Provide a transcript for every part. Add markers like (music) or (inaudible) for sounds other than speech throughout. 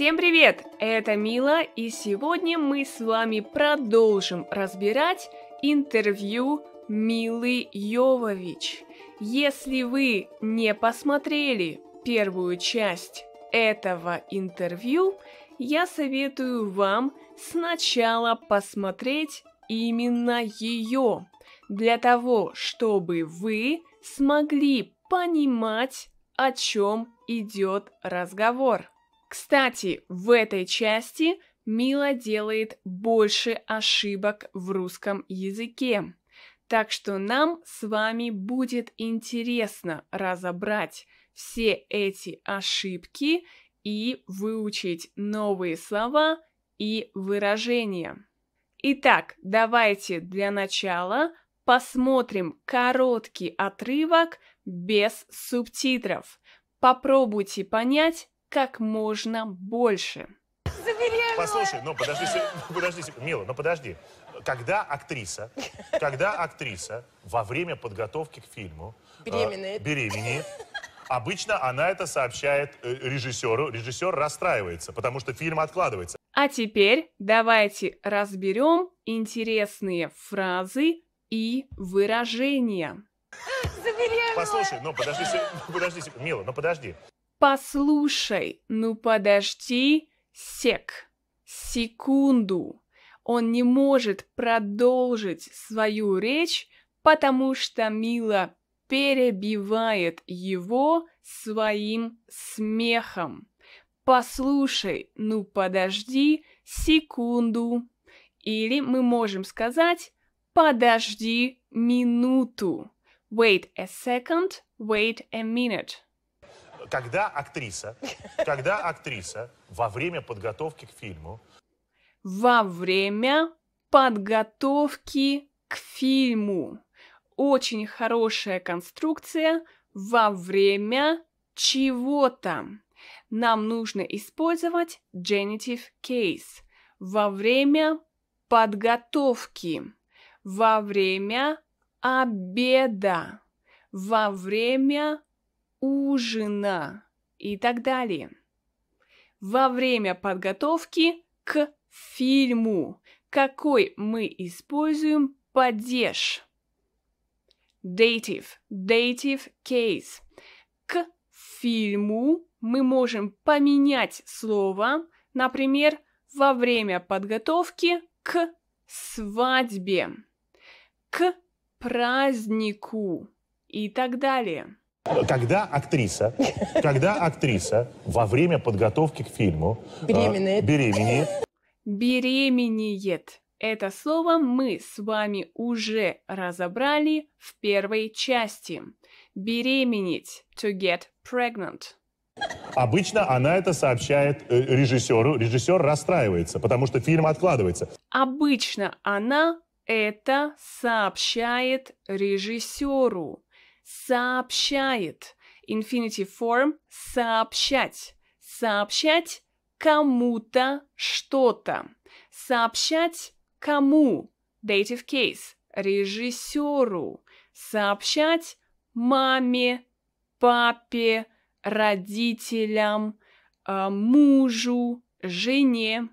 Всем привет! Это Мила, и сегодня мы с вами продолжим разбирать интервью Милы Йовович. Если вы не посмотрели первую часть этого интервью, я советую вам сначала посмотреть именно ее, для того, чтобы вы смогли понимать, о чем идет разговор. Кстати, в этой части Мила делает больше ошибок в русском языке. Так что нам с вами будет интересно разобрать все эти ошибки и выучить новые слова и выражения. Итак, давайте для начала посмотрим короткий отрывок без субтитров. Попробуйте понять как можно больше. Забеременела. Послушай, ну подожди, (laughs) подожди, Мила, ну подожди. Когда актриса, когда актриса во время подготовки к фильму э, беременеет, э, беременеет обычно она это сообщает э, режиссеру, режиссер расстраивается, потому что фильм откладывается. А теперь давайте разберем интересные фразы и выражения. Забеременела. Послушай, ну подожди, (laughs) подожди, Мила, ну подожди. «Послушай, ну подожди, сек, секунду». Он не может продолжить свою речь, потому что Мила перебивает его своим смехом. «Послушай, ну подожди секунду». Или мы можем сказать «подожди минуту». Wait a second, wait a minute когда актриса, когда актриса во время подготовки к фильму... Во время подготовки к фильму. Очень хорошая конструкция во время чего-то. Нам нужно использовать genitive case во время подготовки, во время обеда, во время ужина и так далее. Во время подготовки к фильму, какой мы используем падеж. Dative, dative case. К фильму мы можем поменять слово, например, во время подготовки к свадьбе, к празднику и так далее. Когда актриса, когда актриса во время подготовки к фильму э, беременеет, э, беременеет. беременеет. Это слово мы с вами уже разобрали в первой части. Беременеть to get pregnant. Обычно она это сообщает э, режиссеру. Режиссер расстраивается, потому что фильм откладывается. Обычно она это сообщает режиссеру сообщает. Infinitive form – сообщать. Сообщать кому-то что-то. Сообщать кому? Dative case – режиссеру. Сообщать маме, папе, родителям, э, мужу, жене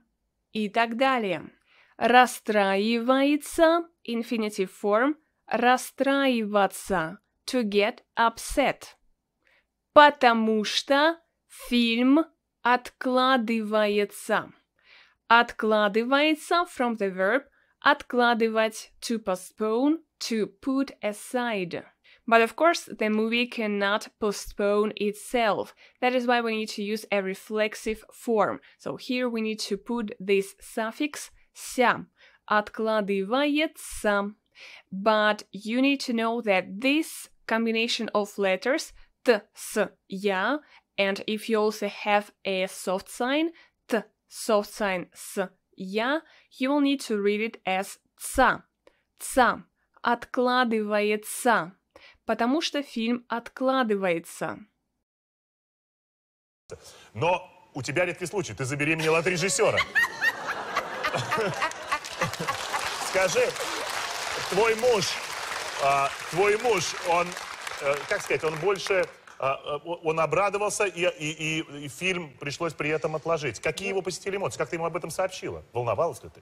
и так далее. Расстраивается – infinitive form – расстраиваться – to get upset. Потому что фильм откладывается. Откладывается from the verb откладывать to postpone, to put aside. But of course, the movie cannot postpone itself. That is why we need to use a reflexive form. So here we need to put this suffix ся. Откладывается. But you need to know that this combination of letters T с я, and if you also have a soft sign T soft sign с я, you will need to read it as ца. Ца откладывается, потому что фильм откладывается. Но у тебя редкий случай, ты забеременела от режиссера. (laughs) Скажи, твой муж а, твой муж, он, э, как сказать, он больше, а, э, он обрадовался, и, и, и, и фильм пришлось при этом отложить. Какие его посетили эмоции? Как ты ему об этом сообщила? Волновалась ли ты?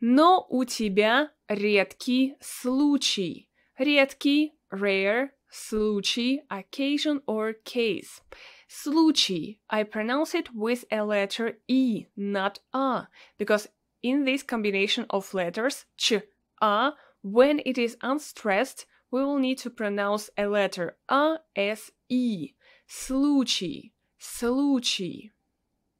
Но у тебя редкий случай. Редкий, rare, случай, occasion or case. Случай, I pronounce it with a letter E, not A, because in this combination of letters, ch, A, When it is unstressed, we will need to pronounce a letter a s e. as e. Случай, случай.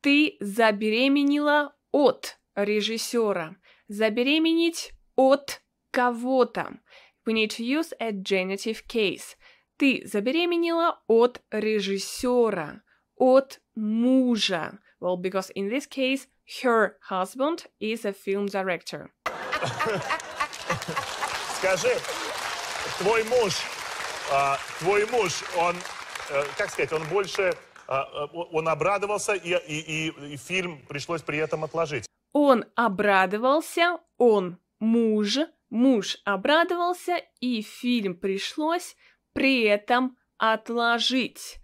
Ты забеременела от режиссера. Забеременеть от кого-то. We need to use a genitive case. Ты забеременела от режиссера, от мужа. Well, because in this case, her husband is a film director. (laughs) Скажи, твой муж, а, твой муж, он, э, как сказать, он больше, а, э, он обрадовался, и, и, и, и фильм пришлось при этом отложить. Он обрадовался, он муж, муж обрадовался, и фильм пришлось при этом отложить.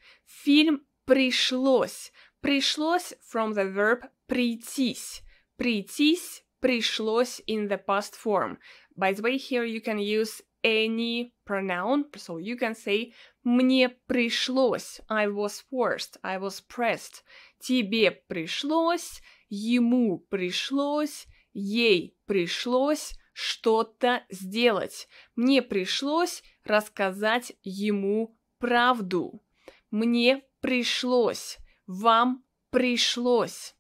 Фильм пришлось. Пришлось from the verb прийтись. Прийтись пришлось in the past form. By the way, here you can use any pronoun, so you can say «мне пришлось», «I was forced», «I was pressed», «тебе пришлось», «ему пришлось», «ей пришлось», что-то сделать. Мне пришлось рассказать ему правду. Мне пришлось. Вам пришлось.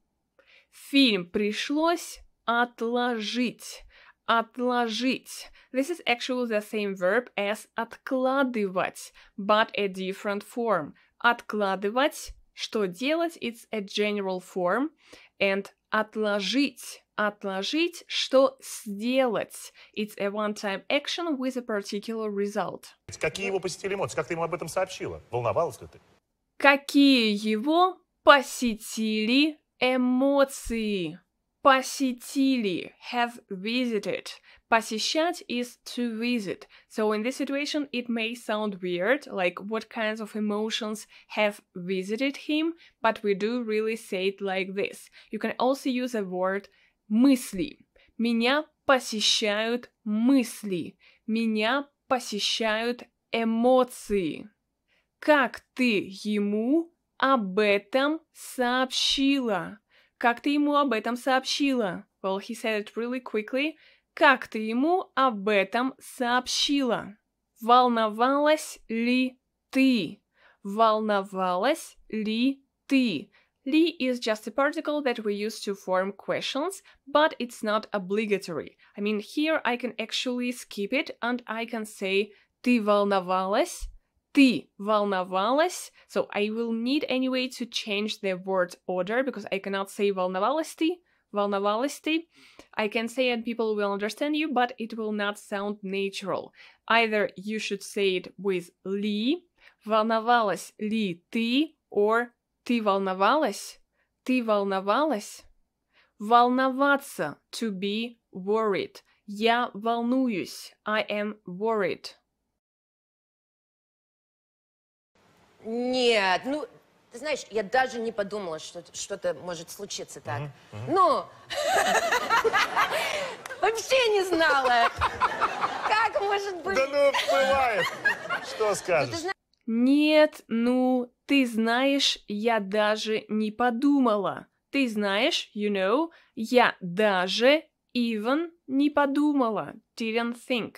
Фильм пришлось отложить отложить. This is actually the same verb as откладывать, but a different form. Откладывать, что делать, it's a general form, and отложить. Отложить, что сделать. It's a one-time action with a particular result. Какие его посетили эмоции? Как ты ему об этом сообщила? Волновалась ли ты? Какие его посетили эмоции? посетили, have visited. Посещать is to visit. So in this situation, it may sound weird, like what kinds of emotions have visited him, but we do really say it like this. You can also use a word мысли. Меня посещают мысли. Меня посещают эмоции. Как ты ему об этом сообщила? Как ты ему об этом сообщила? Well, he said it really quickly. Как ты ему об этом сообщила? Волновалась ли ты? Волновалась ли ты? Ли is just a particle that we use to form questions, but it's not obligatory. I mean, here I can actually skip it and I can say ты волновалась ты волновалась. So I will need anyway to change the word order because I cannot say волновалась ты, волновалась ты. I can say and people will understand you, but it will not sound natural. Either you should say it with ли, волновалась ли ты, or ты волновалась, ты волновалась. Волноваться, to be worried. Я волнуюсь, I am worried. Нет, ну, ты знаешь, я даже не подумала, что что-то может случиться так. Ну вообще не знала, как может быть. Да ну, бывает. Что ну, скажешь? Нет, ну, ты знаешь, я даже не подумала. Ты знаешь, you know, я даже even не подумала. Didn't think.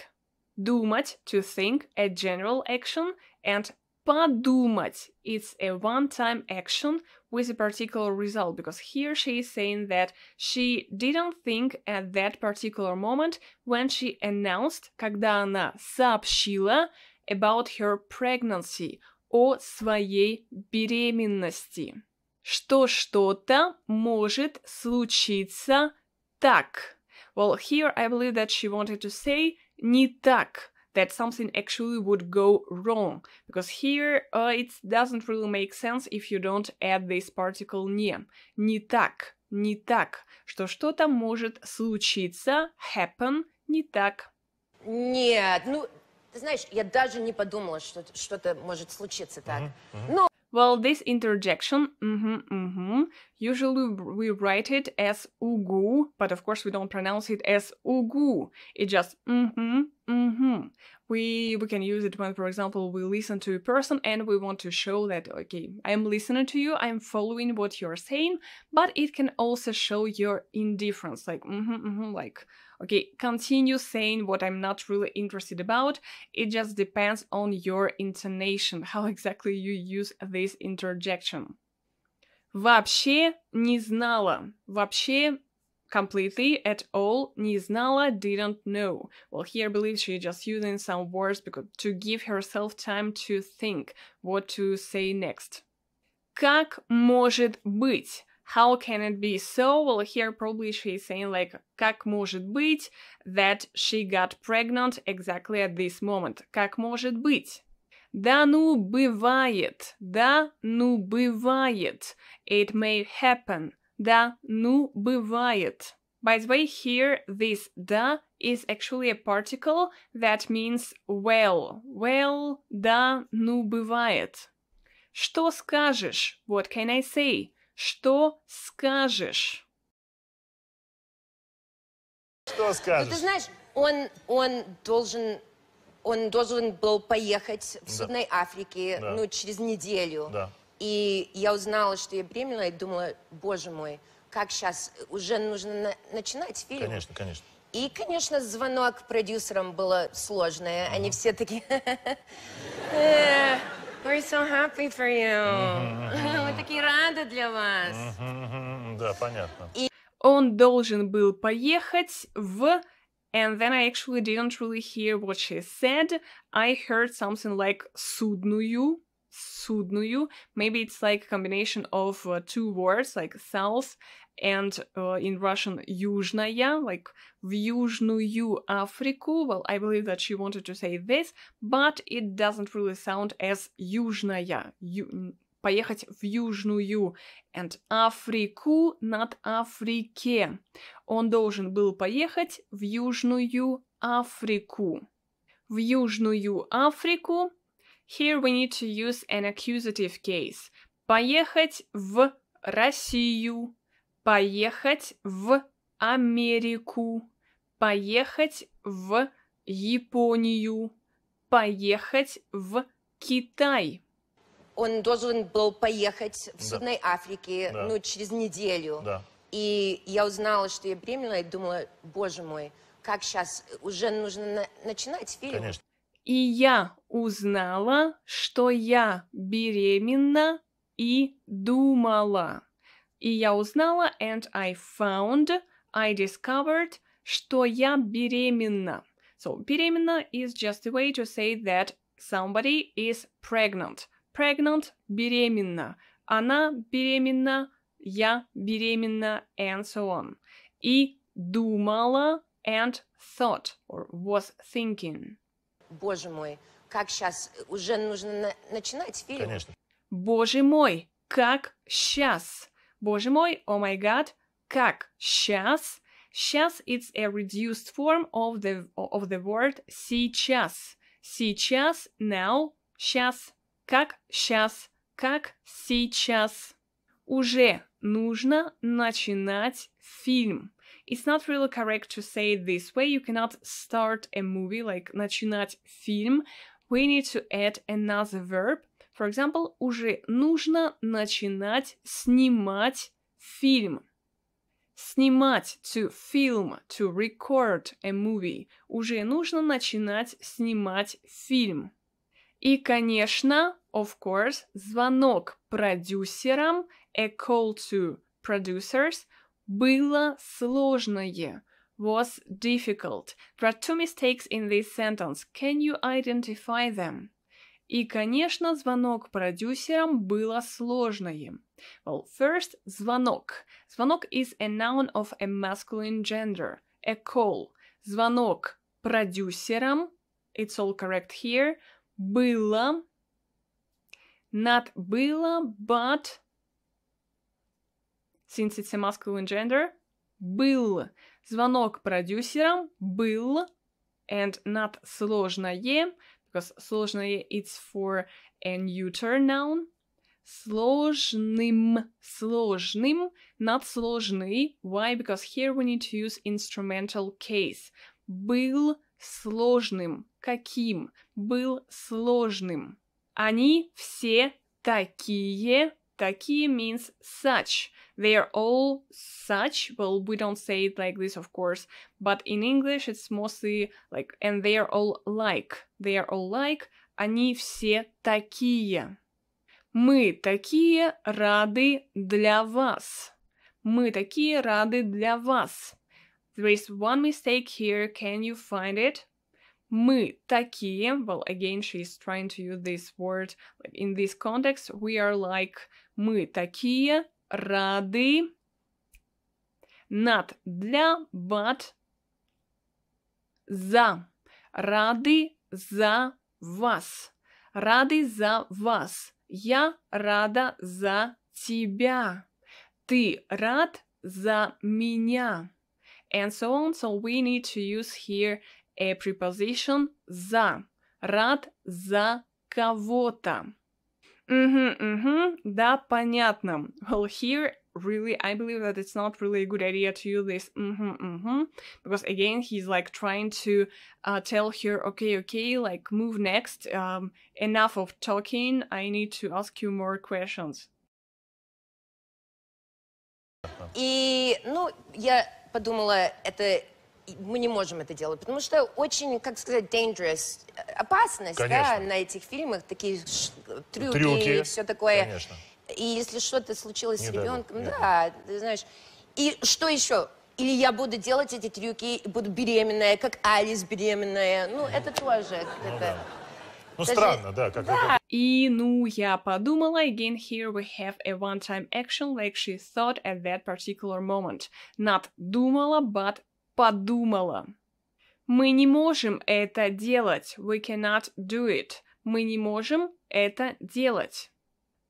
Думать, to think, a general action, and подумать. It's a one-time action with a particular result because here she is saying that she didn't think at that particular moment when she announced, когда она сообщила about her pregnancy, о своей беременности. Что что-то может случиться так. Well, here I believe that she wanted to say не так. that something actually would go wrong, because here uh, it doesn't really make sense if you don't add this particle «не». Не так, не так, что что-то может случиться, happen, не так. Нет, ну, ты знаешь, я даже не подумала, что что-то может случиться так. Mm-hmm. Но Well, this interjection, mm-hmm, mm-hmm, usually we write it as ugu, but of course we don't pronounce it as ugu. It just mm-hmm, mm-hmm. We we can use it when, for example, we listen to a person and we want to show that okay, I'm listening to you, I'm following what you're saying, but it can also show your indifference, like mm-hmm, mm-hmm, like okay, continue saying what I'm not really interested about. It just depends on your intonation, how exactly you use this interjection. Вообще не знала. Вообще completely at all. Niznala didn't know. Well, here I believe she just using some words because to give herself time to think what to say next. Как может быть? how can it be so? Well, here probably she's saying like, как может быть that she got pregnant exactly at this moment? Как может быть? Да ну бывает, да ну бывает, it may happen, да ну бывает. By the way, here this da is actually a particle that means well. Well, да ну бывает. Что скажешь? What can I say? Что скажешь? Что скажешь? Ну, ты знаешь, он, он должен он должен был поехать в Судной да. Африке, да. ну, через неделю. Да. И я узнала, что я беременна, и думала, боже мой, как сейчас, уже нужно на начинать фильм. Конечно, конечно. И, конечно, звонок продюсерам было сложное. Угу. Они все такие... (laughs) «Э, We're so happy for you. Мы mm-hmm. такие рады для вас. Mm-hmm. Да, понятно. Он должен был поехать в... And then I actually didn't really hear what she said. I heard something like судную, судную. Maybe it's like a combination of uh, two words, like south and uh, in Russian Yuzhnaya, like в Южную Африку. Well, I believe that she wanted to say this, but it doesn't really sound as Южная. Ю... Поехать в Южную and Африку, not Африке. Он должен был поехать в Южную Африку. В Южную Африку. Here we need to use an accusative case. Поехать в Россию. поехать в Америку, поехать в Японию, поехать в Китай. Он должен был поехать в да. Судной Африке, да. ну, через неделю. Да. И я узнала, что я беременна, и думала, боже мой, как сейчас, уже нужно на начинать фильм. Конечно. И я узнала, что я беременна и думала. И я узнала, and I found, I discovered, что я беременна. So, беременна is just a way to say that somebody is pregnant. Pregnant – беременна. Она беременна, я беременна, and so on. И думала and thought or was thinking. Боже мой, как сейчас уже нужно на начинать фильм? Конечно. Боже мой, как сейчас? Боже мой, oh my god, как сейчас? Сейчас it's a reduced form of the, of the word сейчас. Сейчас, now, сейчас. Как сейчас, как сейчас. Уже нужно начинать фильм. It's not really correct to say it this way. You cannot start a movie like начинать фильм. We need to add another verb For example, уже нужно начинать снимать фильм. Снимать to film, to record a movie. Уже нужно начинать снимать фильм. И, конечно, of course, звонок продюсерам, a call to producers, было сложное, was difficult. There are two mistakes in this sentence. Can you identify them? И, конечно, звонок продюсерам было сложным. Well, first, звонок. Звонок is a noun of a masculine gender. A call. Звонок продюсерам, it's all correct here, было, not было, but, since it's a masculine gender, был. Звонок продюсерам был, and not сложное, Because сложное it's for a neuter noun. Сложным, сложным, not сложный. Why? Because here we need to use instrumental case. Был сложным. Каким? Был сложным. Они все такие. Такие means such. They are all such, well, we don't say it like this, of course, but in English it's mostly like, and they are all like. They are all like, они все такие. Мы такие рады для вас. Мы такие рады для вас. There is one mistake here. Can you find it? Мы такие. Well, again, she is trying to use this word in this context. We are like мы такие рады. Над для but за. Рады за вас. Рады за вас. Я рада за тебя. Ты рад за меня. And so on. So we need to use here a preposition за. Рад за кого-то. Mm-hmm, mm-hmm. Да, понятно. Well, here really I believe that it's not really a good idea to use this mm-hmm, mm-hmm, because again he's like trying to uh, tell her okay okay like move next um, enough of talking I need to ask you more questions. И ну я подумала это мы не можем это делать, потому что очень, как сказать, dangerous, э, опасность, Конечно. да, на этих фильмах, такие ш... трюки, трюки и все такое. Конечно. И если что-то случилось не с ребенком, да, ты знаешь. И что еще? Или я буду делать эти трюки и буду беременная, как Алис беременная. Ну, это тоже. Ну, это... Да. Ну, Даже... странно, да. Как да. Это... И, ну, я подумала, again here we have a one-time action like she thought at that particular moment. Not думала, but подумала. Мы не можем это делать. We cannot do it. Мы не можем это делать.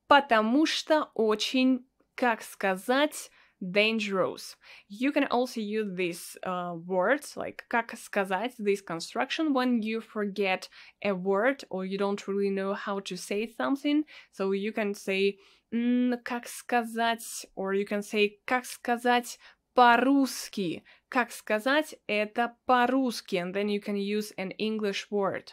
Потому что очень, как сказать, dangerous. You can also use these uh, words, like как сказать, this construction, when you forget a word or you don't really know how to say something. So you can say как сказать, or you can say как сказать по-русски. Как сказать это по-русски? And then you can use an English word.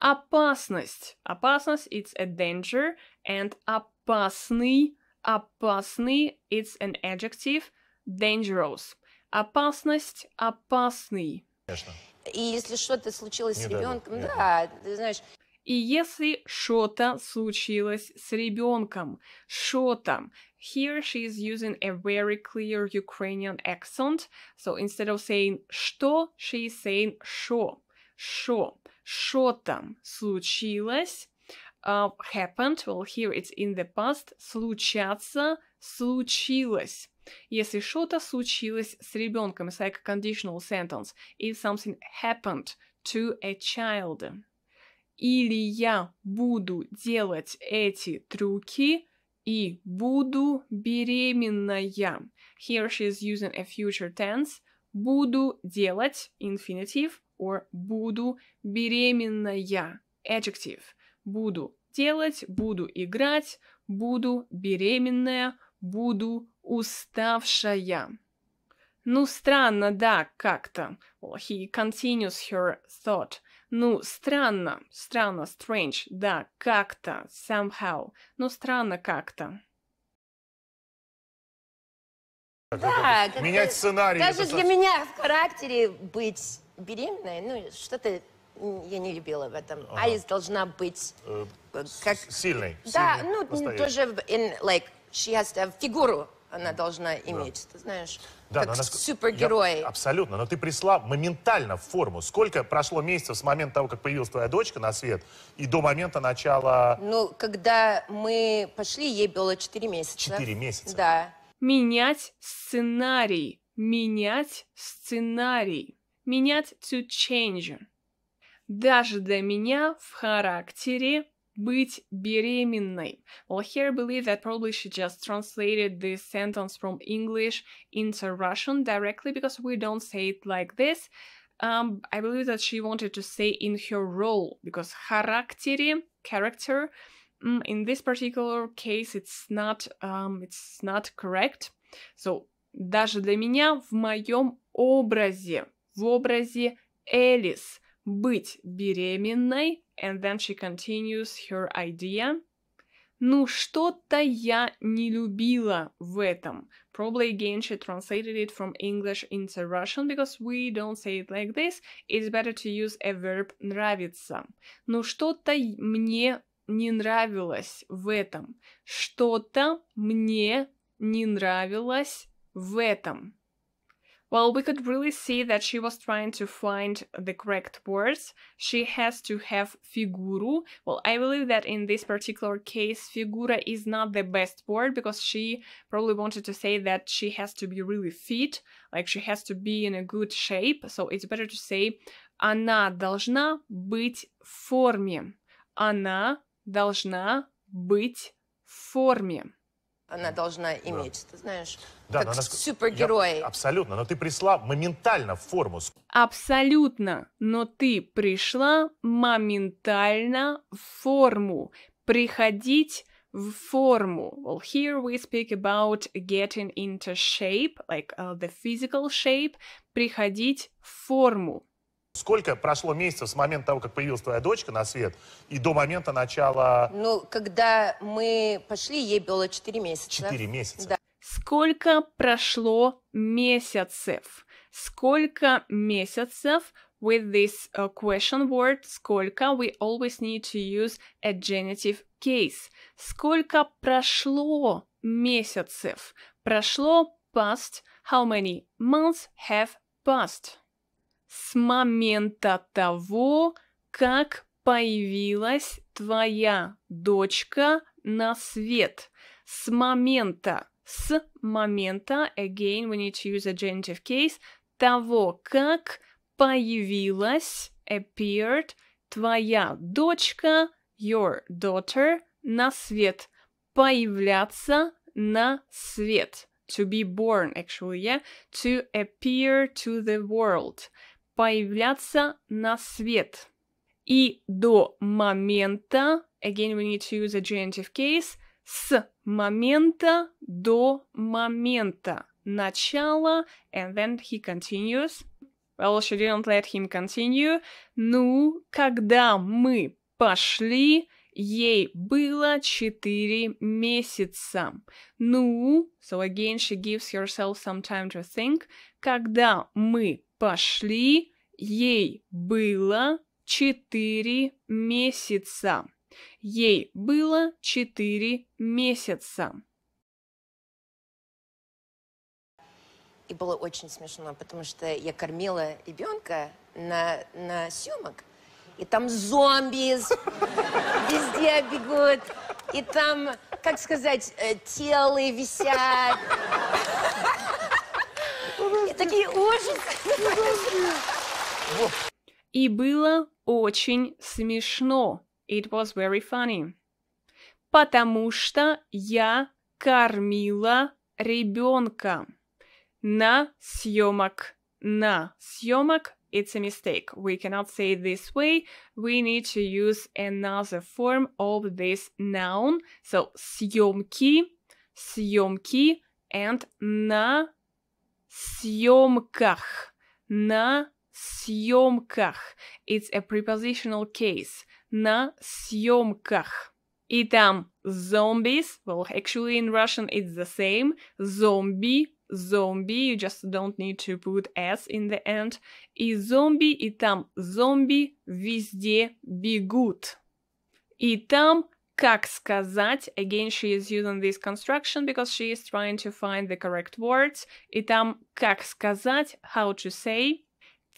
Опасность. Опасность – it's a danger. And опасный. Опасный – it's an adjective. Dangerous. Опасность – опасный. Конечно. И если что-то случилось с ребенком, да, ты знаешь... И если что-то случилось с ребенком, что-то, Here she is using a very clear Ukrainian accent. So instead of saying что, she is saying что. Что. Что там случилось? Uh, happened. Well, here it's in the past. Случаться. Случилось. Если что-то случилось с ребенком, it's like a conditional sentence. If something happened to a child. Или я буду делать эти трюки и буду беременная. Here she is using a future tense. Буду делать infinitive or буду беременная adjective. Буду делать, буду играть, буду беременная, буду уставшая. Ну, странно, да, как-то. Well, he continues her thought. Ну, странно, странно, strange, да, как-то, somehow, но ну, странно как-то. Да, как менять сценарий. Даже это... для меня в характере быть беременной, ну, что-то я не любила в этом. А ага. Айс должна быть э, как... Сильной. Да, сильной, ну, настоящей. тоже, in, like, she has to have фигуру она должна иметь. Ты знаешь, Да, как она супергерой. Я- абсолютно. Но ты пришла моментально в форму. Сколько прошло месяцев с момента того, как появилась твоя дочка на свет, и до момента начала... Ну, когда мы пошли, ей было 4 месяца. Четыре месяца. Да. Менять сценарий. Менять сценарий. Менять to change. Даже для меня в характере быть беременной. Well, here I believe that probably she just translated this sentence from English into Russian directly because we don't say it like this. Um, I believe that she wanted to say in her role because характер character, mm, in this particular case it's not, um, it's not correct. So, даже для меня в моем образе, в образе Элис, быть беременной And then she continues her idea. Ну, что-то я не любила в этом. Probably again she translated it from English into Russian because we don't say it like this. It's better to use a verb нравится. Ну, что-то мне не нравилось в этом. Что-то мне не нравилось в этом. Well, we could really see that she was trying to find the correct words. She has to have figuru. Well, I believe that in this particular case, figura is not the best word because she probably wanted to say that she has to be really fit, like she has to be in a good shape. So it's better to say она должна быть в форме. Она должна быть в форме. она должна иметь. Да. Ты знаешь, да, как она, супергерой. Я, абсолютно, но ты пришла моментально в форму. Абсолютно, но ты пришла моментально в форму. Приходить в форму. Well, here we speak about getting into shape, like uh, the physical shape. Приходить в форму. Сколько прошло месяцев с момента того, как появилась твоя дочка на свет, и до момента начала... Ну, когда мы пошли, ей было 4 месяца. 4 месяца. Да. Сколько прошло месяцев? Сколько месяцев with this uh, question word «сколько» we always need to use a genitive case. Сколько прошло месяцев? Прошло past. How many months have passed? с момента того, как появилась твоя дочка на свет. С момента, с момента, again, we need to use a genitive case, того, как появилась, appeared, твоя дочка, your daughter, на свет. Появляться на свет. To be born, actually, yeah? To appear to the world появляться на свет. И до момента, again we need to use a genitive case, с момента до момента. начала, and then he continues. Well, she didn't let him continue. Ну, когда мы пошли, ей было четыре месяца. Ну, so again she gives herself some time to think. Когда мы пошли, ей было четыре месяца. Ей было четыре месяца. И было очень смешно, потому что я кормила ребенка на, на съемок, и там зомби везде бегут, и там, как сказать, э, телы висят, такие ужасы. И было очень смешно. It was very funny. Потому что я кормила ребенка на съемок. На съемок it's a mistake. We cannot say it this way. We need to use another form of this noun. So съемки, съемки and на съемках. На съемках. It's a prepositional case. На съемках. И там zombies. Well, actually in Russian it's the same. Zombie, zombie. You just don't need to put s in the end. И зомби, и там зомби везде бегут. И там как сказать. Again, she is using this construction because she is trying to find the correct words. И там как сказать, how to say.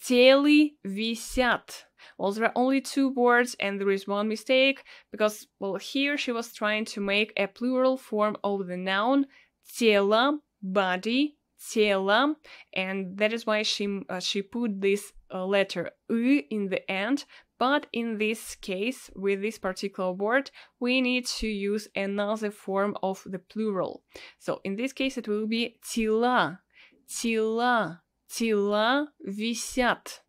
Телы висят. Well, there are only two words and there is one mistake because, well, here she was trying to make a plural form of the noun тело, body, тело, and that is why she uh, she put this uh, letter u in the end but in this case, with this particular word, we need to use another form of the plural. So in this case, it will be тела, тела, тела висят.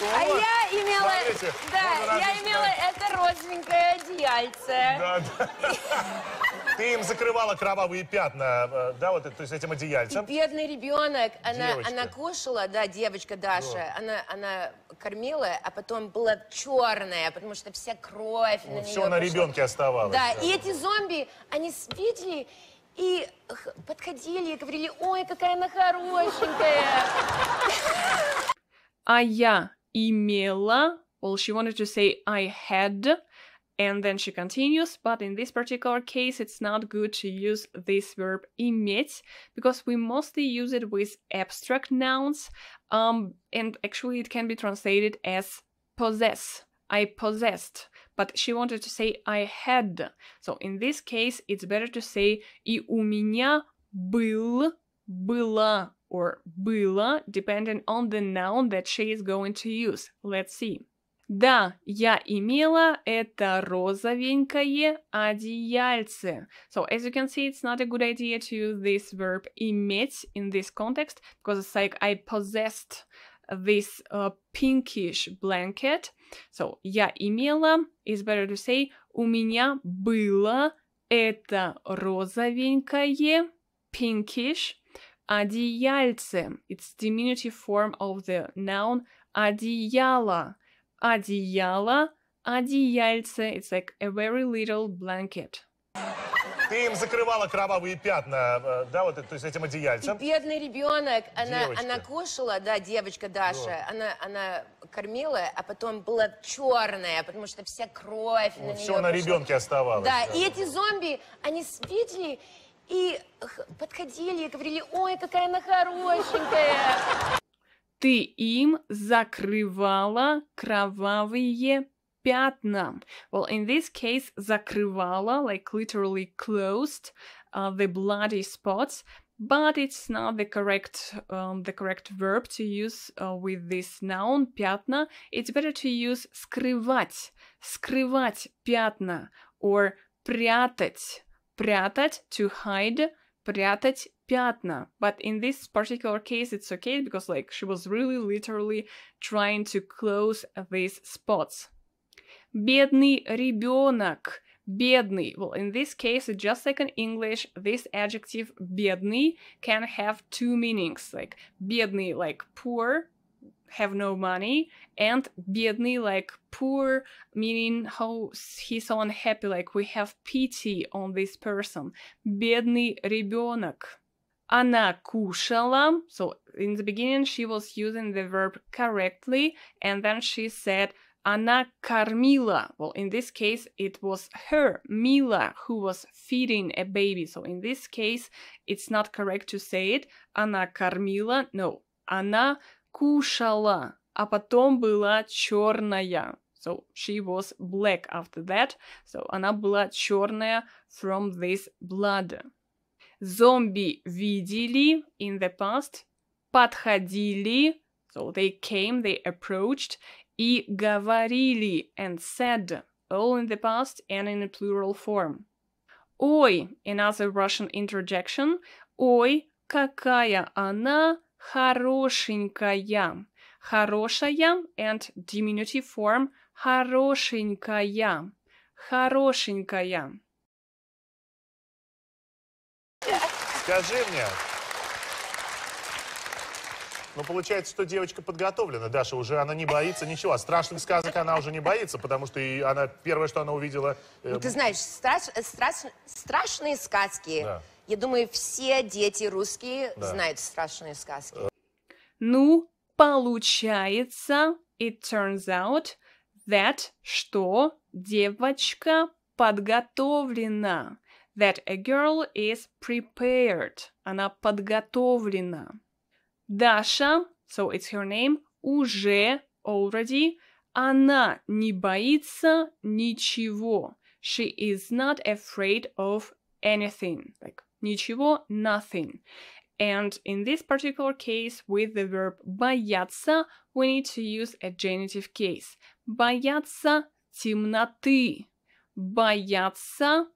А я имела, Смотрите, да, я имела это розовенькое одеяльце. Да, да. Ты им закрывала кровавые пятна, э, да, вот, то есть этим И одеяльцем. бедный ребенок, она, Девочка. она кушала, да, девочка Даша, она, она кормила, а потом была черная, потому что вся кровь ну, на неё Все на ребенке оставалось. Да, и эти зомби, они с- видели и подходили и говорили, ой, какая она хорошенькая. А я имела. Well, she wanted to say I had. And then she continues, but in this particular case, it's not good to use this verb иметь because we mostly use it with abstract nouns. Um, and actually, it can be translated as possess. I possessed, but she wanted to say I had. So in this case, it's better to say и у меня был, была or было, depending on the noun that she is going to use. Let's see. Да, я имела это розовенькое одеяльце. So, as you can see, it's not a good idea to use this verb иметь in this context because it's like I possessed this uh, pinkish blanket. So, я имела is better to say у меня было это розовенькое pinkish одеяльце. It's diminutive form of the noun одеяло. Одеяло, одеяльце. It's like a very little blanket. Ты им закрывала кровавые пятна, э, да, вот, то есть этим одеяльцем? бедный ребенок, она, она кушала, да, девочка Даша, вот. она, она кормила, а потом была черная, потому что вся кровь вот ну, на нее. Все на ребенке оставалось. Да, да, и эти зомби, они видели и подходили и говорили, ой, какая она хорошенькая. Ты им закрывала кровавые пятна. Well, in this case, закрывала, like literally closed uh, the bloody spots, but it's not the correct um, the correct verb to use uh, with this noun пятна. It's better to use скрывать, скрывать пятна or прятать прятать, to hide, прятать пятна. But in this particular case, it's okay because like she was really literally trying to close these spots. Бедный ребенок. Бедный. Well, in this case, just like in English, this adjective бедный can have two meanings. Like бедный, like poor, have no money and biedny like poor meaning how he's so unhappy like we have pity on this person biedny ребенок она кушала so in the beginning she was using the verb correctly and then she said она кормила well in this case it was her mila who was feeding a baby so in this case it's not correct to say it она кормила no она кушала, а потом была черная. So she was black after that. So она была черная from this blood. Зомби видели in the past, подходили, so they came, they approached, и говорили and said, all in the past and in a plural form. Ой, another Russian interjection. Ой, какая она хорошенькая. Хорошая and diminutive form хорошенькая. Хорошенькая. Скажи мне, ну, получается, что девочка подготовлена, Даша, уже она не боится ничего. А страшных сказок она уже не боится, потому что и она первое, что она увидела... Ну, э... Ну, ты знаешь, страш... Страш... страшные сказки... Да я думаю, все дети русские да. знают страшные сказки. Ну, получается, it turns out that, что девочка подготовлена. That a girl is prepared. Она подготовлена. Даша, so it's her name, уже, already, она не боится ничего. She is not afraid of anything. Like ничего, nothing. And in this particular case, with the verb бояться, we need to use a genitive case. Бояться темноты, бояться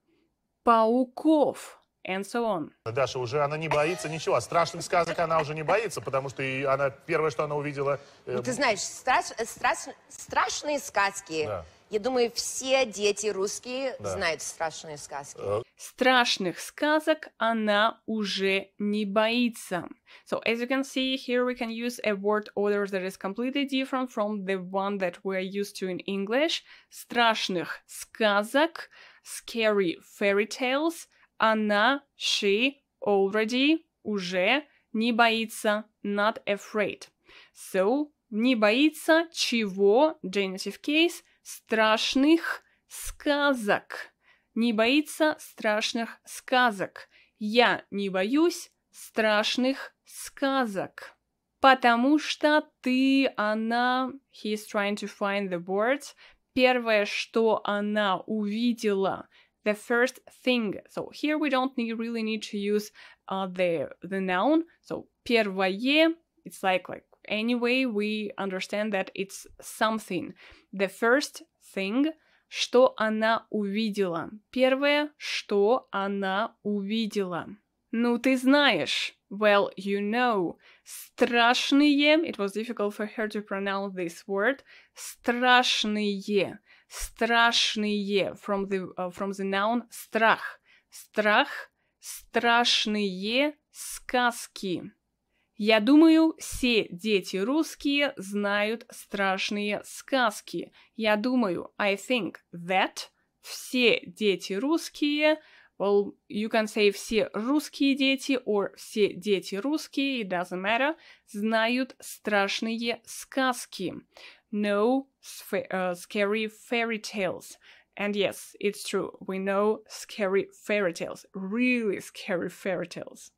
пауков, and so on. Даша уже, она не боится ничего. А страшных сказок она уже не боится, потому что и она первое, что она увидела... Ну, э... Ну, ты знаешь, страш... Страш... страшные сказки... Да я думаю, все дети русские да. знают страшные сказки. Страшных сказок она уже не боится. So as you can see here we can use a word order that is completely different from the one that we are used to in English. Страшных сказок, scary fairy tales, она, she, already, уже, не боится, not afraid. So, не боится чего, genitive case, страшных сказок. Не боится страшных сказок. Я не боюсь страшных сказок. Потому что ты, она, he's trying to find the words. Первое, что она увидела, the first thing. So here we don't need, really need to use uh, the the noun. So первое, it's like like anyway, we understand that it's something. The first thing, что она увидела. Первое, что она увидела. Ну, ты знаешь. Well, you know. Страшные. It was difficult for her to pronounce this word. Страшные. Страшные. From the, uh, from the noun страх. Страх. Страшные сказки. Я думаю, все дети русские знают страшные сказки. Я думаю, I think that все дети русские Well, you can say все русские дети or все дети русские, it doesn't matter, знают страшные сказки. No uh, scary fairy tales. And yes, it's true, we know scary fairy tales, really scary fairy tales.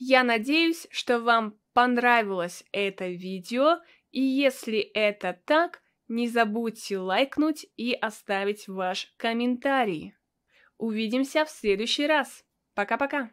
Я надеюсь, что вам понравилось это видео, и если это так, не забудьте лайкнуть и оставить ваш комментарий. Увидимся в следующий раз. Пока-пока!